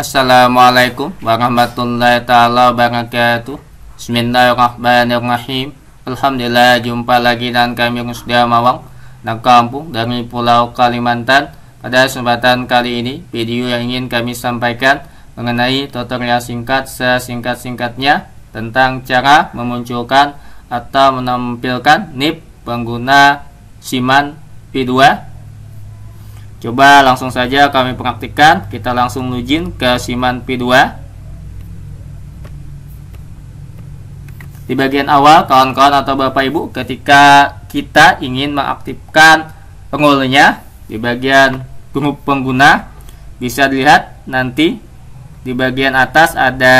Assalamualaikum warahmatullahi taala wabarakatuh. Bismillahirrahmanirrahim. Alhamdulillah jumpa lagi dengan kami sudah Mawang dan kampung dari Pulau Kalimantan. Pada kesempatan kali ini, video yang ingin kami sampaikan mengenai tutorial singkat sesingkat-singkatnya tentang cara memunculkan atau menampilkan NIP pengguna SIMAN v 2 Coba langsung saja kami praktikkan. Kita langsung login ke Siman P2. Di bagian awal, kawan-kawan atau Bapak Ibu, ketika kita ingin mengaktifkan pengolnya di bagian grup pengguna, bisa dilihat nanti di bagian atas ada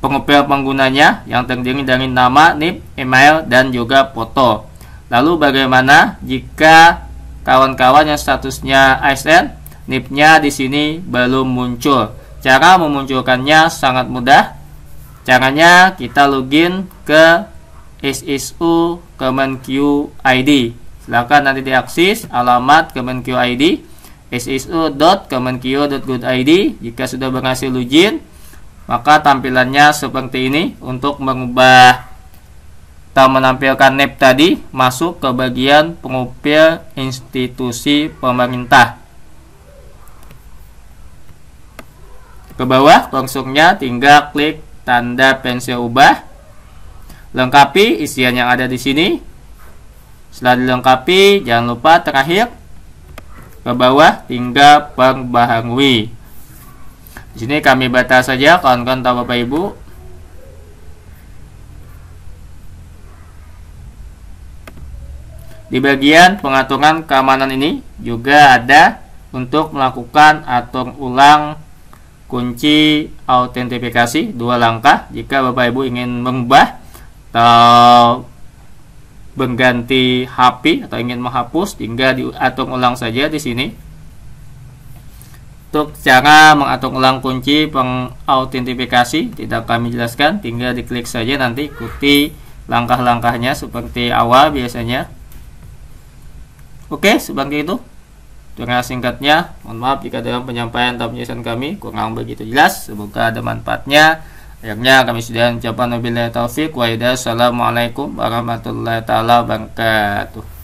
pengopian penggunanya yang terdiri dari nama, NIP, email, dan juga foto. Lalu bagaimana jika kawan-kawan yang statusnya ASN, NIP-nya di sini belum muncul. Cara memunculkannya sangat mudah. Caranya kita login ke SSU Kemenq ID. Silakan nanti diakses alamat Kemenq ID ssu.kemenq.good.id. Jika sudah berhasil login, maka tampilannya seperti ini untuk mengubah kita menampilkan NEP tadi masuk ke bagian pengupil institusi pemerintah. Ke bawah langsungnya tinggal klik tanda pensil ubah. Lengkapi isian yang ada di sini. Setelah dilengkapi, jangan lupa terakhir ke bawah tinggal pembaharui. Di sini kami batas saja kawan-kawan atau Bapak Ibu Di bagian pengaturan keamanan ini juga ada untuk melakukan atur ulang kunci autentifikasi dua langkah jika Bapak Ibu ingin mengubah atau mengganti HP atau ingin menghapus hingga diatur ulang saja di sini. Untuk cara mengatur ulang kunci pengautentifikasi tidak kami jelaskan, tinggal diklik saja nanti ikuti langkah-langkahnya seperti awal biasanya Oke, sebagai itu dengan singkatnya, mohon maaf jika dalam penyampaian atau penjelasan kami kurang begitu jelas. Semoga ada manfaatnya. Akhirnya kami sudah ucapan wabillahi taufiq Wa'idah. Assalamualaikum warahmatullahi wabarakatuh.